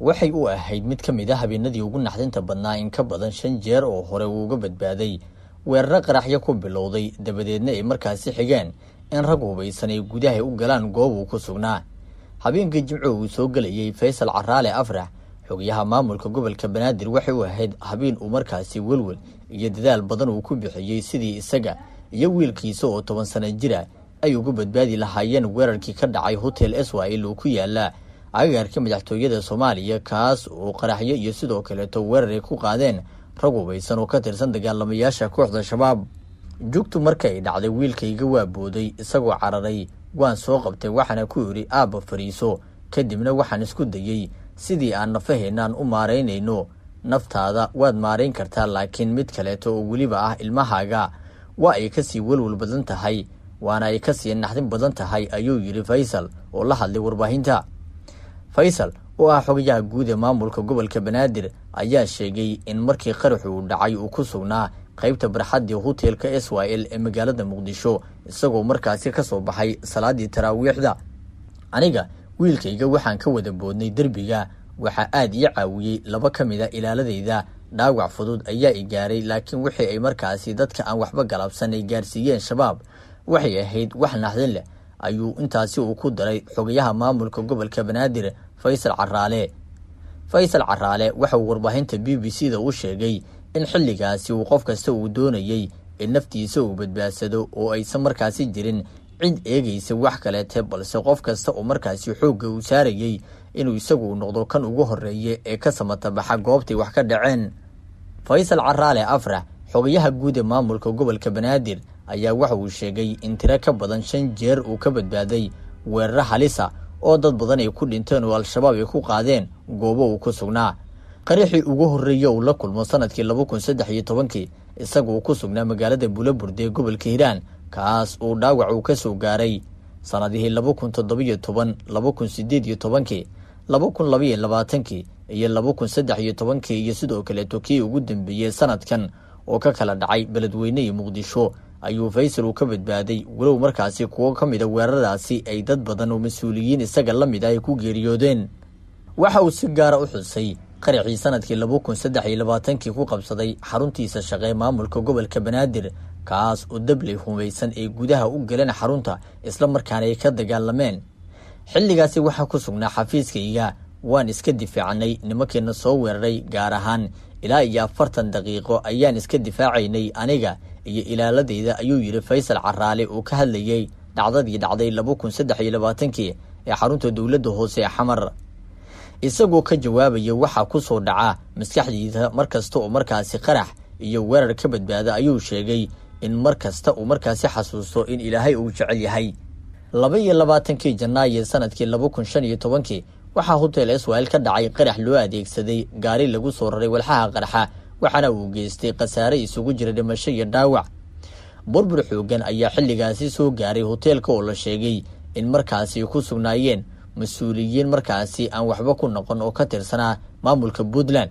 waxay u ahayd mid ka mid a ah habeenadii ugu naxdinta badnaa in ka badan shan jeer oo hore uu uga badbaaday weeraro qaraxyo ku bilowday dabadeedna ay markaasi xigeen in rag hubaysan ay gudaha u galaan goob uu ku sugnaa habeenkii jimco uu soo gelayey faysal caraale afrax xogyaha maamulka gobolka banaadir waxay u ahayd habeen uu markaasi welwel iyo dadaal badan uu ku bixiyey sidii isaga iyo wiilkiisa oo toban sano jira ay ugu badbaadi lahaayeen weerarkii ka dhacay hotel swa il uu ku yaalaa agagaarkii madaxtooyada soomaaliya kaas uu qaraxyo iyo sidoo kaleeto weeraray ku qaadeen rag hubaysan oo ka tirsan dagaalamayaasha kooxda shabaab jugtu markay dhacday wiilkayga waa booday isagoo cararay waan soo qabtay waxaana ku idhi aabba fariiso kadibna waxaan isku dayey sidii aan nafaheenaan u maaraynayno naftaada waad maarayn kartaa laakiin mid kaleeto oo weliba ah ilmahaaga waa ay ka sii welwel badan tahay waana ay ka sii naxdin badan tahay ayuu yidhi faysal oo la hadlay warbaahinta faysal oo ah xogayaha guud ee maamulka gobolka banaadir ayaa sheegay in markii qaraxu uu dhacay uu ku sugnaa qaybta barxaddii hoteelka s y l ee magaalada muqdisho isagoo markaasi ka soo baxay salaadii taraawiixda aniga wiilkayga waxaan ka wada boodnay derbiga waxaa aad ii caawiyey laba ka mid a ah ilaaladayda dhaawac fudud ayaa i gaaray laakiin wixii ay markaasi dadka aan waxba galabsanay gaarsiiyeen shabaab waxay ahayd wax naxdin leh ayuu intaasi uu ku daray xogayaha maamulka gobolka banaadir faysal caraale faysal caraale waxauu warbaahinta b b c da u sheegay in xilligaasi uu qof kasta uu doonayey in naftiisa uu badbaadsado oo aysan markaasi jirin cid eegaysa wax kaleete balse qof kasta oo markaasi xoogga uu saarayey inuu isagu noqdo kan ugu horreeye ee ka samatabaxa goobtay wax ka dhaceen faysal caraale afrax xogayaha guud ee maamulka gobolka banaadir ayaa waxa uu sheegay in tiro ka badan shan jeer uu ka badbaaday weeraro halisa oo dad badan ay ku dhinteen oo al-shabaab ay ku qaadeen goobo uu ku sugnaa qaraxii ugu horreeye uu la kulmo sanadkii laba kun saddex iyo tobankii isaguuu ku sugnaa magaalada bulaburde ee gobolka hiiraan kaas uu dhaawac uu ka soo gaaray sannadihii laba kun toddobiyo toban laba kun siddeed iyo tobankii laba kun labaiyo labaatankii iyo laba kun saddex iyo tobankii iyo sidoo kaleeto kii ugu dambeeyey sanadkan oo ka kala dhacay beledweyne iyo muqdisho ayuu faysal uu ka badbaaday walow markaasi kuwo ka mida weeraradaasi ay dad badan oo mas-uuliyiin isaga la mid ah ay ku geeriyoodeen waxa uu si gaara ah u xusay qaraxii sanadkii laba kun saddex iyo labaatankii ku qabsaday xaruntiisa shaqee maamulka gobolka banaadir kaas oo dabley humaysan ay gudaha u galeen xarunta isla markaana ay ka dagaalameen xilligaasi waxaa ku sugnaa xafiiskayga waan iska difaacnay nimankeena soo weeraray gaar ahaan ilaa iyo afartan daqiiqo ayaan iska difaacaynay aniga iyo ilaaladeyda ayuu yidhi faysal caraale uu ka hadlayey dhacdadii dhacday laba kun saddex iyo labaatankii ee xarunta dowladda hoose ee xamar isagoo ka jawaabaya waxaa ku soo dhaca maskaxdiida markasta kasta oo markaasi qarax iyo weerar ka badbaada ayuu sheegay in markasta uu markaasi xasuusto in ilaahay uu jecel yahay laba iyo labaatankii janaayo sanadkii laba kun shan iyo tobankii waxaa hotel israel ka dhacay qarax loo adeegsaday gaari lagu soo raray walxaha qarxa waxaana uu geystay khasaare isugu jira dhimasho iyo dhaawac burbur xooggan ayaa xilligaasi soo gaaray hoteelka oo la sheegay in markaasi ku sugnaayeen mas-uuliyiin markaasi aan waxba ku noqon oo ka tirsanaa maamulka puntland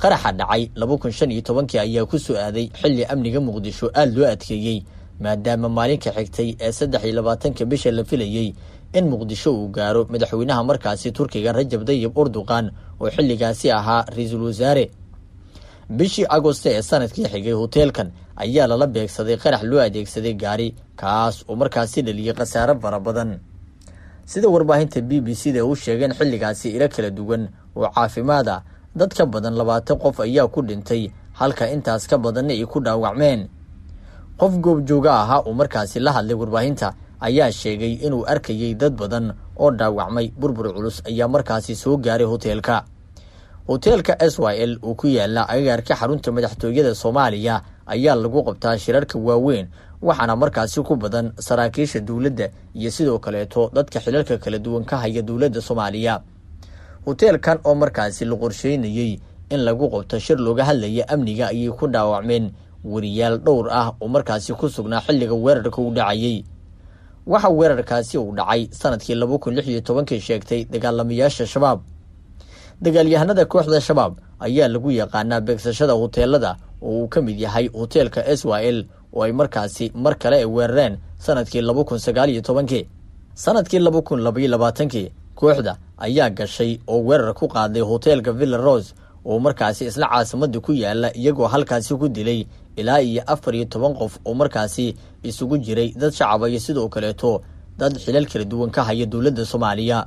qaraxa dhacay laba kun shan iyo tobankii ayaa ku soo aaday xilli amniga muqdisho aada loo adkeeyey maadaama maalinka xigtay ee saddex iyo labaatanka bisha la filayey in muqdisho uu gaaro madaxweynaha markaasi turkiga rajab dayib urduqan oo xilligaasi ahaa ra-iisul wasaare bishii agoste ee sanadkii xigay hoteelkan ayaa lala beegsaday qarax loo adeegsaday gaari kaas uu markaasi dhaliyey khasaare fara badan sida warbaahinta b b c da u sheegeen xilligaasi ilo kala duwan oo caafimaad ah dad ka badan labaatan qof ayaa ku dhintay halka intaas ka badanna ay ku dhaawacmeen qof goobjooga ahaa uu markaasi la hadlay warbaahinta ayaa sheegay inuu arkayay dad badan oo dhaawacmay burbur culus ayaa markaasi soo gaaray hoteelka hoteelka s y l oo ku yaalla agagaarka xarunta madaxtooyada soomaaliya ayaa lagu qabtaa shirarka waaweyn waxaana markaasi ku badan saraakiisha dowladda iyo sidoo kaleeto dadka xilalka kala duwan ka haya dowladda soomaaliya hoteelkan oo markaasi la qorsheynayey in lagu qabto shir looga hadlaya amniga ayay ku dhaawacmeen wariyaal dhowr ah oo markaasi ku sugnaa xilliga weerarka u dhacayey waxa weerarkaasi uu dhacay sanadkii laba kun lix iyo tobankii sheegtay dagaalamayaasha shabaab dagaalyahanada kooxda shabaab ayaa lagu yaqaanaa beegsashada huteelada oo uu ka mid yahay huteelka israel oo ay markaasi mar kale ay weerareen sanadkii laba kun sagaal iyo tobankii sanadkii laba kun labaiyo labaatankii kooxda ayaa gashay oo weerar ku qaaday huteelka villa rose oo markaasi isla caasimadda ku yaalla iyagoo halkaasi ku dilay ilaa iyo afar iyo toban qof oo markaasi isugu jiray dad shacaba iyo sidoo kaleeto dad xilal kala duwan ka haya dowladda soomaaliya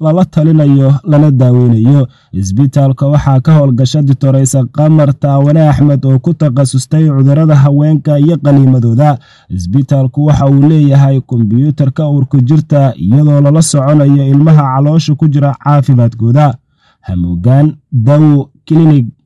lala talinayo lana daaweynayo isbitaalka waxaa ka howlgasha ditoreysa qamar taawane axmed oo ku takhasustay cudurada haweenka iyo qaliimadooda isbitaalku waxa uu leeyahay kombyuutarka uurku jirta iyadoo lala soconayo ilmaha caloosha ku jira caafimaadkooda hamuugaan dawo klinig